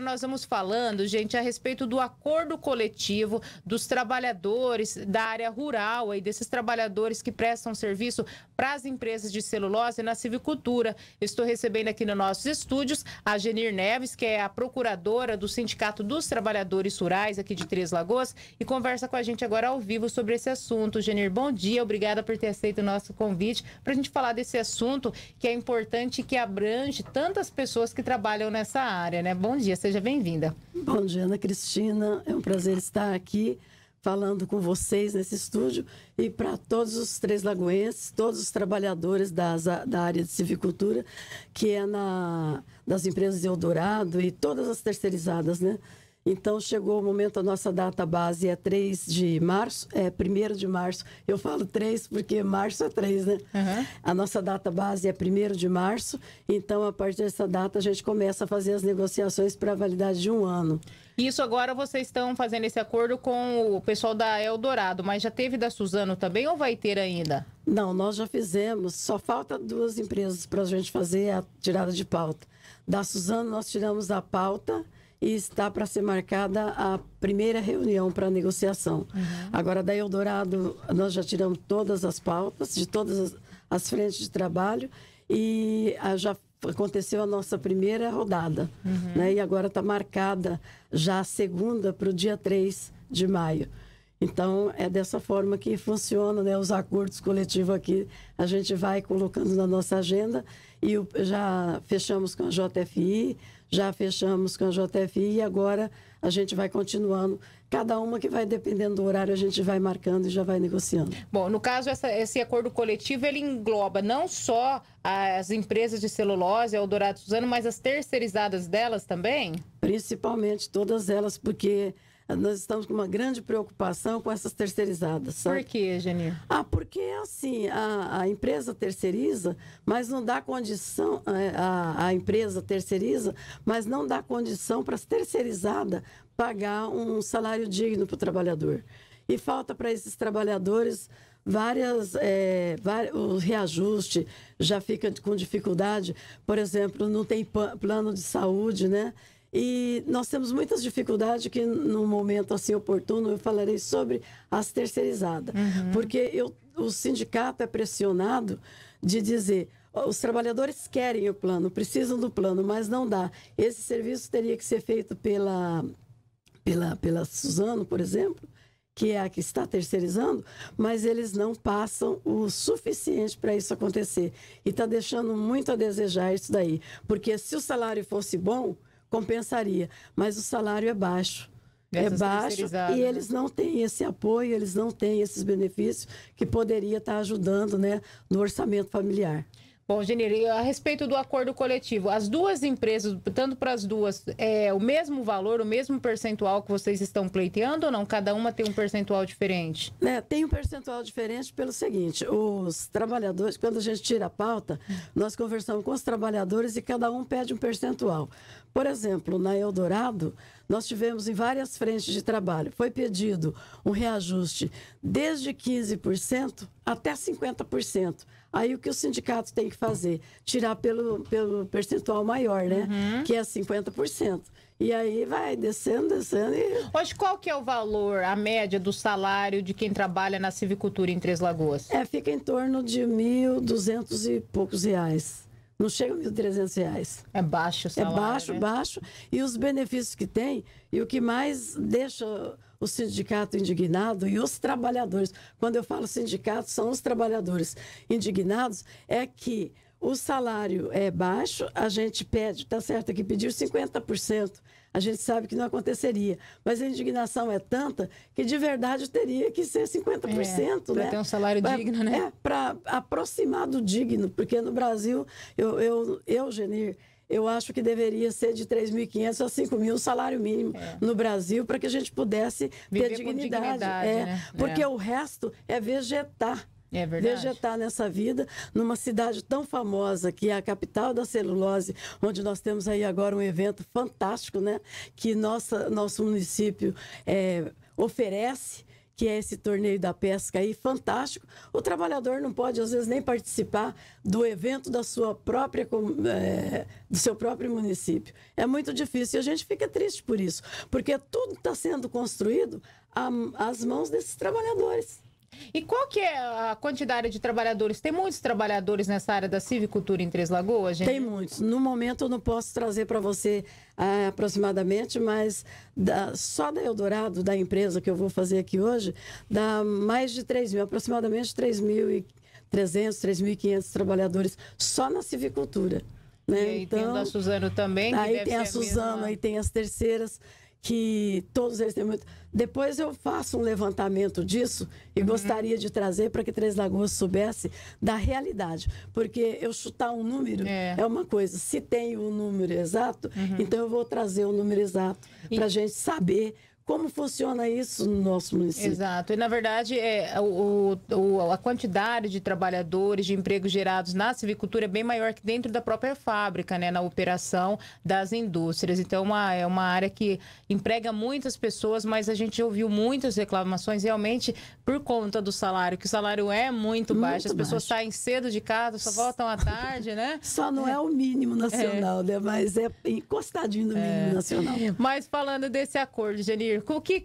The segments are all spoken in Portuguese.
Nós estamos falando, gente, a respeito do acordo coletivo dos trabalhadores da área rural e desses trabalhadores que prestam serviço para as empresas de celulose na civicultura. Estou recebendo aqui nos nossos estúdios a Genir Neves, que é a procuradora do Sindicato dos Trabalhadores Rurais aqui de Três Lagoas, e conversa com a gente agora ao vivo sobre esse assunto. Genir, bom dia, obrigada por ter aceito o nosso convite para a gente falar desse assunto que é importante e que abrange tantas pessoas que trabalham nessa área, né? Bom dia. Seja bem-vinda. Bom dia, Ana Cristina. É um prazer estar aqui falando com vocês nesse estúdio e para todos os três lagoenses, todos os trabalhadores das, da área de civicultura, que é na, das empresas de Eldorado e todas as terceirizadas, né? Então chegou o momento, a nossa data base é 3 de março, é 1 de março. Eu falo 3 porque março é 3, né? Uhum. A nossa data base é 1 de março, então a partir dessa data a gente começa a fazer as negociações para a validade de um ano. Isso agora vocês estão fazendo esse acordo com o pessoal da Eldorado, mas já teve da Suzano também ou vai ter ainda? Não, nós já fizemos, só falta duas empresas para a gente fazer a tirada de pauta. Da Suzano nós tiramos a pauta e está para ser marcada a primeira reunião para negociação. Uhum. Agora, da Eldorado, nós já tiramos todas as pautas de todas as, as frentes de trabalho e a, já aconteceu a nossa primeira rodada. Uhum. Né? E agora está marcada já a segunda para o dia 3 de maio. Então, é dessa forma que funciona né? os acordos coletivos aqui. A gente vai colocando na nossa agenda e o, já fechamos com a JFI, já fechamos com a JFI e agora a gente vai continuando. Cada uma que vai dependendo do horário, a gente vai marcando e já vai negociando. Bom, no caso, essa, esse acordo coletivo, ele engloba não só as empresas de celulose, a Eldorado Suzano, mas as terceirizadas delas também? Principalmente todas elas, porque é, nós estamos com uma grande preocupação com essas terceirizadas. Sabe? Por quê, Genir? Ah, porque é assim, a, a, empresa terceiriza, mas não dá condição, é, a, a empresa terceiriza, mas não dá condição para as terceirizadas pagar um salário digno para o trabalhador. E falta para esses trabalhadores várias é, o reajuste já fica com dificuldade por exemplo não tem plano de saúde né e nós temos muitas dificuldades que, num momento assim oportuno, eu falarei sobre as terceirizadas. Uhum. Porque eu, o sindicato é pressionado de dizer os trabalhadores querem o plano, precisam do plano, mas não dá. Esse serviço teria que ser feito pela, pela, pela Suzano, por exemplo, que é a que está terceirizando, mas eles não passam o suficiente para isso acontecer. E está deixando muito a desejar isso daí. Porque se o salário fosse bom, compensaria. Mas o salário é baixo. é baixo e né? eles não têm esse apoio, eles não têm esses benefícios que poderia estar ajudando né, no orçamento familiar. Bom, Generi, a respeito do acordo coletivo, as duas empresas, tanto para as duas, é o mesmo valor, o mesmo percentual que vocês estão pleiteando ou não? Cada uma tem um percentual diferente? É, tem um percentual diferente pelo seguinte: os trabalhadores, quando a gente tira a pauta, nós conversamos com os trabalhadores e cada um pede um percentual. Por exemplo, na Eldorado, nós tivemos em várias frentes de trabalho, foi pedido um reajuste desde 15% até 50%. Aí o que o sindicato tem que fazer? Tirar pelo, pelo percentual maior, né? Uhum. Que é 50%. E aí vai descendo, descendo. E... Hoje, qual que é o valor, a média do salário de quem trabalha na civicultura em Três Lagoas? É, fica em torno de 1.200 e poucos reais. Não chega a R$ 1.300. É baixo o é salário. É baixo, né? baixo. E os benefícios que tem, e o que mais deixa o sindicato indignado e os trabalhadores, quando eu falo sindicato, são os trabalhadores indignados, é que o salário é baixo, a gente pede, está certo que pediu 50%, a gente sabe que não aconteceria, mas a indignação é tanta que de verdade teria que ser 50%, é, né? Para ter um salário pra, digno, né? É, para aproximar do digno, porque no Brasil, eu, eu, eu Genir, eu acho que deveria ser de 3.500 a 5.000 o salário mínimo é. no Brasil para que a gente pudesse Viver ter dignidade. dignidade é, né? Porque é. o resto é vegetar. É verdade. Vegetar tá nessa vida, numa cidade tão famosa que é a capital da celulose, onde nós temos aí agora um evento fantástico, né? Que nossa, nosso município é, oferece que é esse torneio da pesca aí, fantástico. O trabalhador não pode, às vezes, nem participar do evento da sua própria, é, do seu próprio município. É muito difícil e a gente fica triste por isso, porque tudo está sendo construído às mãos desses trabalhadores. E qual que é a quantidade de trabalhadores? Tem muitos trabalhadores nessa área da civicultura em Três Lagoas, gente? Tem muitos. No momento eu não posso trazer para você ah, aproximadamente, mas da, só da Eldorado, da empresa que eu vou fazer aqui hoje, dá mais de 3 mil, aproximadamente 3.300, mil e 3.500 trabalhadores só na civicultura. Né? E aí então, tem a então, Suzano também. Aí tem a Suzano, mesma... aí tem as terceiras que todos eles têm muito. Depois eu faço um levantamento disso e uhum. gostaria de trazer para que Três Lagoas soubesse da realidade. Porque eu chutar um número é, é uma coisa. Se tem o um número exato, uhum. então eu vou trazer o um número exato e... para a gente saber como funciona isso no nosso município? Exato. E, na verdade, é, o, o, a quantidade de trabalhadores, de empregos gerados na silvicultura é bem maior que dentro da própria fábrica, né, na operação das indústrias. Então, é uma, é uma área que emprega muitas pessoas, mas a gente ouviu muitas reclamações realmente por conta do salário, que o salário é muito, muito baixo. As pessoas saem cedo de casa, só voltam à tarde, né? Só não é, o mínimo nacional, é. né? Mas é encostadinho no mínimo é. nacional. Mas falando desse acordo, Janir, o que,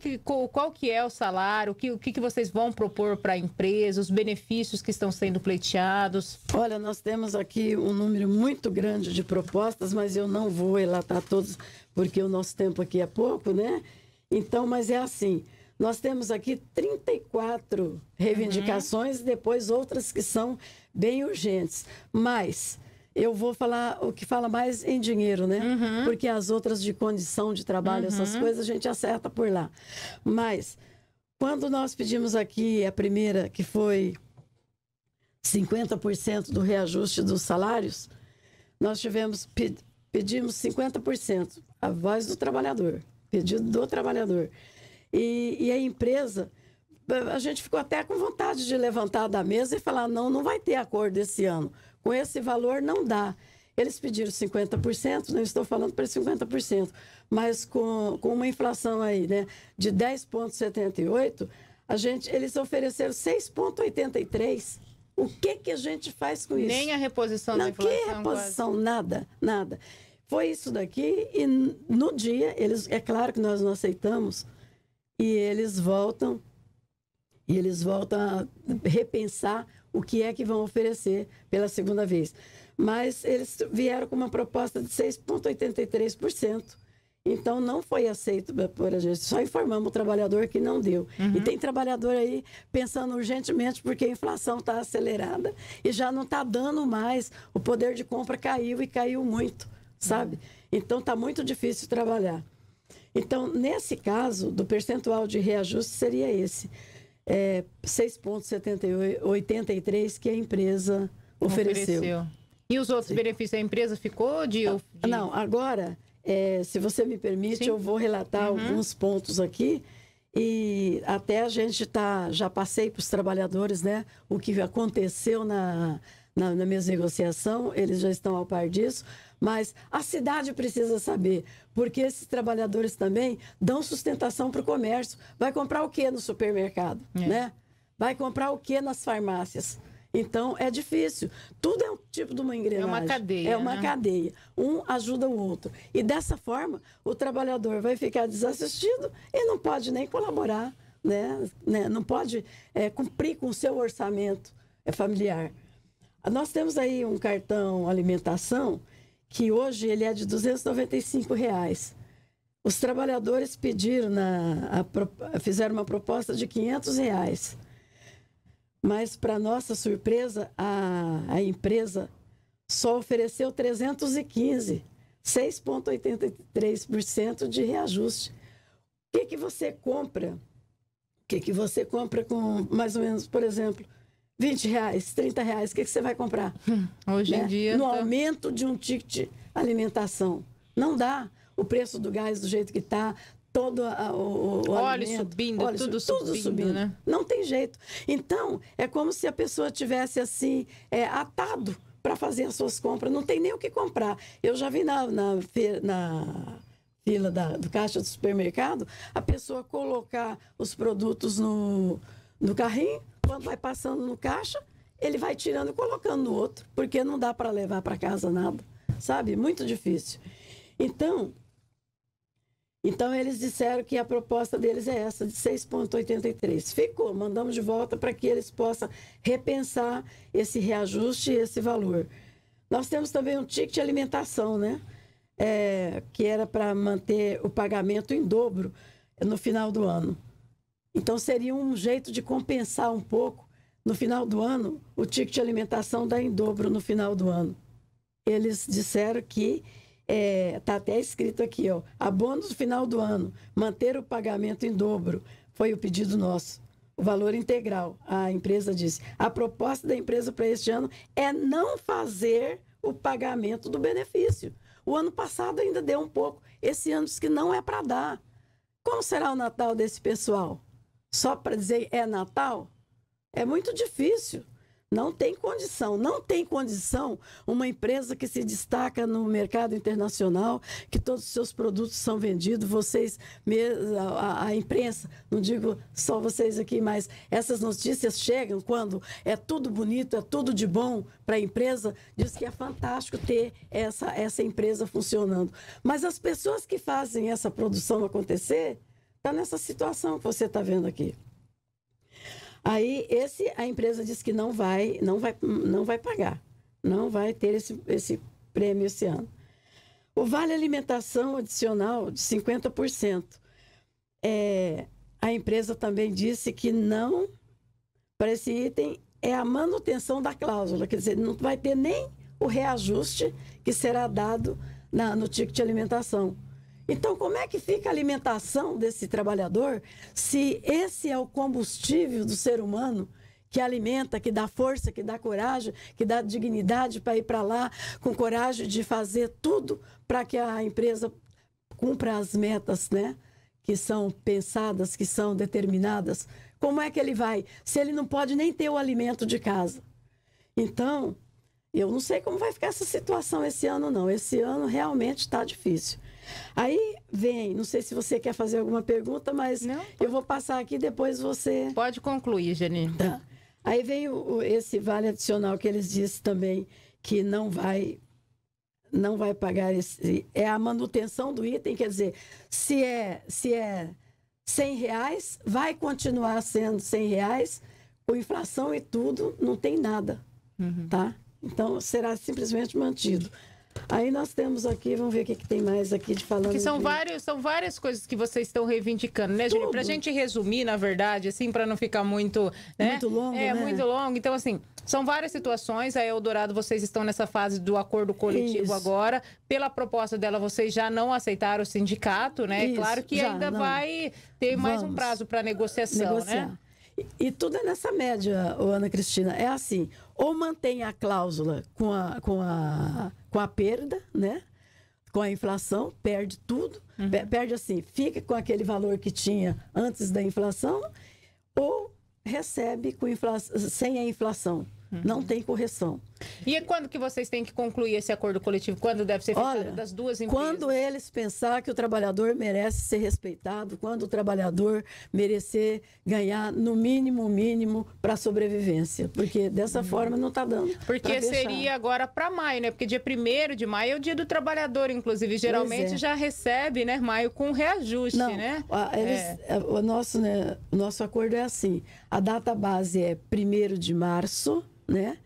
qual que é o salário? O que, o que vocês vão propor para a empresa? Os benefícios que estão sendo pleiteados? Olha, nós temos aqui um número muito grande de propostas, mas eu não vou relatar todos, porque o nosso tempo aqui é pouco, né? Então, mas é assim... Nós temos aqui 34 reivindicações uhum. e depois outras que são bem urgentes. Mas eu vou falar o que fala mais em dinheiro, né? Uhum. Porque as outras de condição de trabalho, uhum. essas coisas, a gente acerta por lá. Mas, quando nós pedimos aqui a primeira, que foi 50% do reajuste dos salários, nós tivemos, pe, pedimos 50%, a voz do trabalhador, pedido do trabalhador. E, e a empresa, a gente ficou até com vontade de levantar da mesa e falar: não, não vai ter acordo esse ano com esse valor não dá. Eles pediram 50%, não né? estou falando para 50%, mas com, com uma inflação aí, né, de 10,78, a gente, eles ofereceram 6,83. O que, que a gente faz com isso? Nem a reposição não, da inflação. Que reposição? Quase. Nada, nada. Foi isso daqui e no dia, eles, é claro que nós não aceitamos, e eles voltam e eles voltam a repensar o que é que vão oferecer pela segunda vez. Mas eles vieram com uma proposta de 6,83%. Então, não foi aceito por a gente. Só informamos o trabalhador que não deu. Uhum. E tem trabalhador aí pensando urgentemente porque a inflação está acelerada e já não está dando mais. O poder de compra caiu e caiu muito, sabe? Uhum. Então, está muito difícil trabalhar. Então, nesse caso, do percentual de reajuste seria esse é, 6,83 que a empresa ofereceu. ofereceu. E os outros Sim. benefícios a empresa ficou de. Ah, de... Não, agora, é, se você me permite, Sim. eu vou relatar uhum. alguns pontos aqui. E até a gente tá, já passei para os trabalhadores né, o que aconteceu na, na, na mesa de negociação, eles já estão ao par disso, mas a cidade precisa saber, porque esses trabalhadores também dão sustentação para o comércio. Vai comprar o que no supermercado, é. né? Vai comprar o que nas farmácias? Então é difícil. Tudo é um tipo de uma engrenagem. É uma cadeia. É uma né? cadeia. Um ajuda o outro. E dessa forma, o trabalhador vai ficar desassistido e não pode nem colaborar, né? né? Não pode é, cumprir com o seu orçamento familiar. Nós temos aí um cartão alimentação que hoje ele é de 295 reais. Os trabalhadores pediram na a, fizeram uma proposta de 500 reais, mas para nossa surpresa a, a empresa só ofereceu 315, 6,83% de reajuste. O que, que você compra? O que, que você compra com mais ou menos, por exemplo, 20 reais, 30 reais, o que, que você vai comprar? Hum, hoje né? em dia. No tá... aumento de um ticket alimentação. Não dá. O preço do gás do jeito que está, todo a, o, o óleo subindo, óleo, tudo, tudo subindo, subindo. Né? Não tem jeito. Então, é como se a pessoa tivesse assim, é, atado para fazer as suas compras. Não tem nem o que comprar. Eu já vi na, na, na fila da, do caixa do supermercado a pessoa colocar os produtos no, no carrinho quando vai passando no caixa, ele vai tirando e colocando no outro, porque não dá para levar para casa nada, sabe? Muito difícil. Então, então eles disseram que a proposta deles é essa, de 6,83. Ficou, mandamos de volta para que eles possam repensar esse reajuste e esse valor. Nós temos também um ticket de alimentação, né? É, que era para manter o pagamento em dobro no final do ano. Então seria um jeito de compensar um pouco no final do ano o ticket de alimentação dá em dobro no final do ano. Eles disseram que é, tá até escrito aqui, ó, abono no final do ano, manter o pagamento em dobro foi o pedido nosso. O valor integral, a empresa disse. A proposta da empresa para este ano é não fazer o pagamento do benefício. O ano passado ainda deu um pouco, esse ano diz que não é para dar. Como será o Natal desse pessoal? só para dizer é Natal, é muito difícil. Não tem condição, não tem condição uma empresa que se destaca no mercado internacional, que todos os seus produtos são vendidos, vocês, a, a imprensa, não digo só vocês aqui, mas essas notícias chegam quando é tudo bonito, é tudo de bom para a empresa, diz que é fantástico ter essa, essa empresa funcionando. Mas as pessoas que fazem essa produção acontecer, está nessa situação que você está vendo aqui. Aí esse a empresa disse que não vai, não vai, não vai pagar, não vai ter esse, esse prêmio esse ano. O vale alimentação adicional de 50%. É, a empresa também disse que não para esse item é a manutenção da cláusula, quer dizer, não vai ter nem o reajuste que será dado na, no ticket de alimentação. Então, como é que fica a alimentação desse trabalhador se esse é o combustível do ser humano? que alimenta, que dá força, que dá coragem, que dá dignidade para ir para lá com coragem de fazer tudo para que a empresa cumpra as metas, né? Que são pensadas, que são determinadas. Como é que ele vai se ele não pode nem ter o alimento de casa? Então, eu não sei como vai ficar essa situação esse ano, não. Esse ano realmente está difícil. Aí vem, não sei se você quer fazer alguma pergunta, mas não, eu vou passar aqui depois você. Pode concluir, Janine. Tá. Aí vem o, esse vale adicional que eles disse também que não vai não vai pagar esse, é a manutenção do item, quer dizer, se é se é 100 reais, vai continuar sendo 100 reais, com inflação e tudo, não tem nada, uhum. tá? Então será simplesmente mantido. Aí nós temos aqui, vamos ver o que, que tem mais aqui de falando. Que são, de... Vários, são várias coisas que vocês estão reivindicando, né, Júlia? Pra gente resumir, na verdade, assim, para não ficar muito. Né? Muito longo. É, né? muito longo. Então, assim, são várias situações. A Eldorado, vocês estão nessa fase do acordo coletivo Isso. agora. Pela proposta dela, vocês já não aceitaram o sindicato, né? Isso, claro que já, ainda não. vai ter Vamos. mais um prazo para negociação, né? Negociar. né? E tudo é nessa média, Ana Cristina. É assim, ou mantém a cláusula com a, com a, com a perda, né? Com a inflação, perde tudo. Uhum. Perde assim, fica com aquele valor que tinha antes da inflação, ou recebe com infla... sem a inflação. Uhum. Não tem correção. E é quando que vocês têm que concluir esse acordo coletivo? Quando deve ser fechado Olha, das duas empresas? Quando eles pensar que o trabalhador merece ser respeitado, quando o trabalhador merecer ganhar no mínimo, mínimo para sobrevivência, porque dessa forma não está dando. Porque seria agora para maio, né? Porque dia 1 de maio é o dia do trabalhador, inclusive, geralmente é. já recebe, né, maio com reajuste, não, né? Eles, é. é. o nosso, né, o nosso acordo é assim: a data base é 1 de março, né?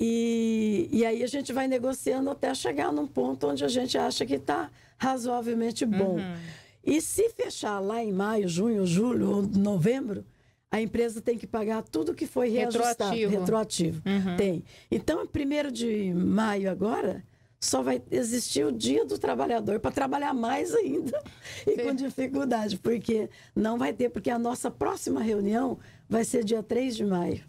E, e aí a gente vai negociando até chegar num ponto onde a gente acha que está razoavelmente bom. Uhum. E se fechar lá em maio, junho, julho ou novembro, a empresa tem que pagar tudo que foi reajustado. Retroativo. Retroativo. Uhum. Tem. Então, primeiro de maio agora, só vai existir o dia do trabalhador para trabalhar mais ainda e Sim. com dificuldade, porque não vai ter, porque a nossa próxima reunião vai ser dia 3 de maio.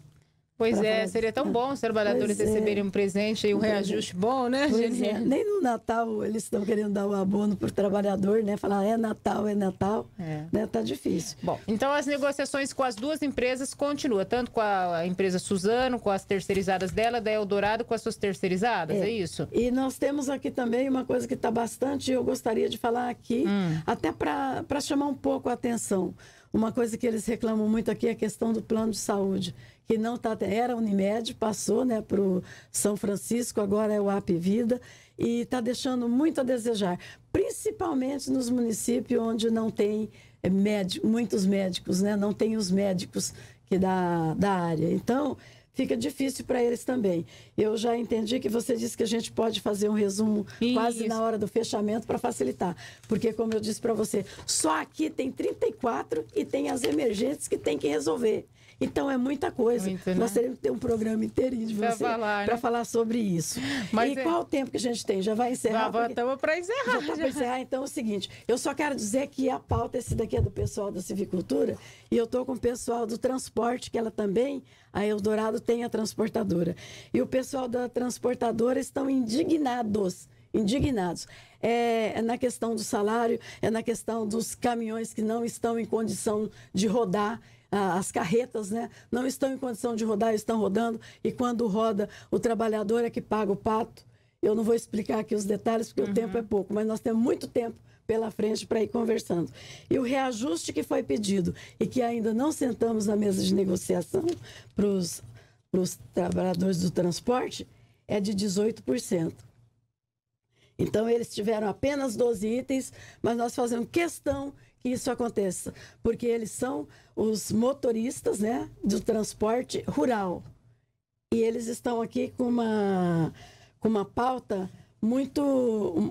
Pois é, seria tão bom os trabalhadores pois é. receberem é. um presente e um é. reajuste bom, né, é. Nem no Natal eles estão querendo dar o um abono para o trabalhador, né? Falar, é Natal, é Natal. É. Né? Tá difícil. Bom, então as negociações com as duas empresas continuam, tanto com a empresa Suzano, com as terceirizadas dela, da Eldorado, com as suas terceirizadas, é, é isso? E nós temos aqui também uma coisa que está bastante, eu gostaria de falar aqui, hum. até para chamar um pouco a atenção. Uma coisa que eles reclamam muito aqui é a questão do plano de saúde que não tá, era Unimed, passou né, para o São Francisco, agora é o AP Vida, e está deixando muito a desejar, principalmente nos municípios onde não tem eh, médico, muitos médicos, né, não tem os médicos que da, da área. Então, fica difícil para eles também. Eu já entendi que você disse que a gente pode fazer um resumo Isso. quase na hora do fechamento para facilitar. Porque, como eu disse para você, só aqui tem 34 e tem as emergentes que tem que resolver. Então é muita coisa. Muito, né? Nós teremos que ter um programa inteirinho de pra você para né? falar sobre isso. Mas e é... qual o tempo que a gente tem? Já vai encerrar? Já estamos para encerrar. Já tá para encerrar. Então é o seguinte, eu só quero dizer que a pauta, esse daqui é do pessoal da civicultura, e eu estou com o pessoal do transporte, que ela também a Eldorado tem a transportadora. E o pessoal da transportadora estão indignados indignados. É, é, na questão do salário, é na questão dos caminhões que não estão em condição de rodar. As carretas né, não estão em condição de rodar, estão rodando, e quando roda, o trabalhador é que paga o pato. Eu não vou explicar aqui os detalhes, porque uhum. o tempo é pouco, mas nós temos muito tempo pela frente para ir conversando. E o reajuste que foi pedido e que ainda não sentamos na mesa de negociação para os trabalhadores do transporte é de 18%. Então, eles tiveram apenas 12 itens, mas nós fazemos questão que isso aconteça, porque eles são os motoristas né, do transporte rural. E eles estão aqui com uma, com uma pauta muito,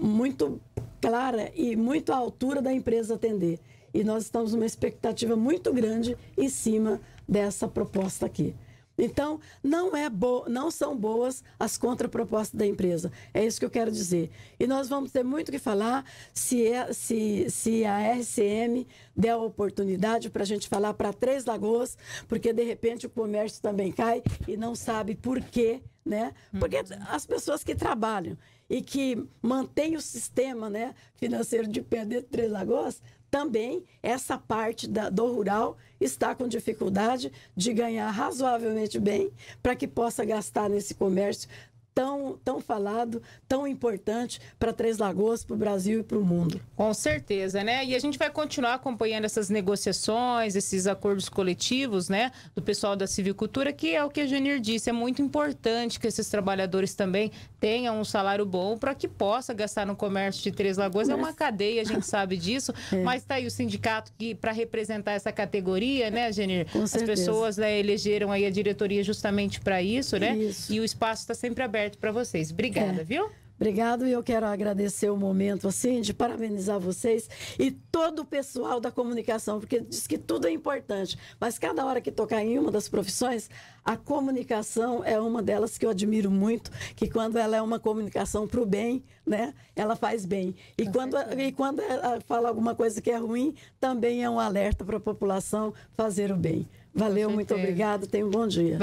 muito clara e muito à altura da empresa atender. E nós estamos numa expectativa muito grande em cima dessa proposta aqui. Então, não, é bo não são boas as contrapropostas da empresa. É isso que eu quero dizer. E nós vamos ter muito que falar se, é, se, se a RCM der a oportunidade para a gente falar para Três Lagoas, porque de repente o comércio também cai e não sabe por quê, né? Porque uhum. as pessoas que trabalham e que mantém o sistema né, financeiro de perder de Três Lagoas, também essa parte da, do rural está com dificuldade de ganhar razoavelmente bem para que possa gastar nesse comércio tão, tão falado, tão importante para Três Lagoas, para o Brasil e para o mundo. Com certeza, né? E a gente vai continuar acompanhando essas negociações, esses acordos coletivos, né? Do pessoal da civicultura, que é o que a Janir disse, é muito importante que esses trabalhadores também tenham um salário bom para que possa gastar no comércio de Três Lagoas. É uma cadeia, a gente sabe disso, é. mas está aí o sindicato que, para representar essa categoria, né, Janir? Com As pessoas né, elegeram aí a diretoria justamente para isso, né? Isso. E o espaço está sempre aberto aberto para vocês. Obrigada, é. viu? Obrigado e eu quero agradecer o momento, assim, de parabenizar vocês e todo o pessoal da comunicação, porque diz que tudo é importante, mas cada hora que tocar em uma das profissões, a comunicação é uma delas que eu admiro muito, que quando ela é uma comunicação para o bem, né, ela faz bem. E quando, e quando é, fala alguma coisa que é ruim, também é um alerta para a população fazer o bem. Valeu, muito obrigado, tenha um bom dia.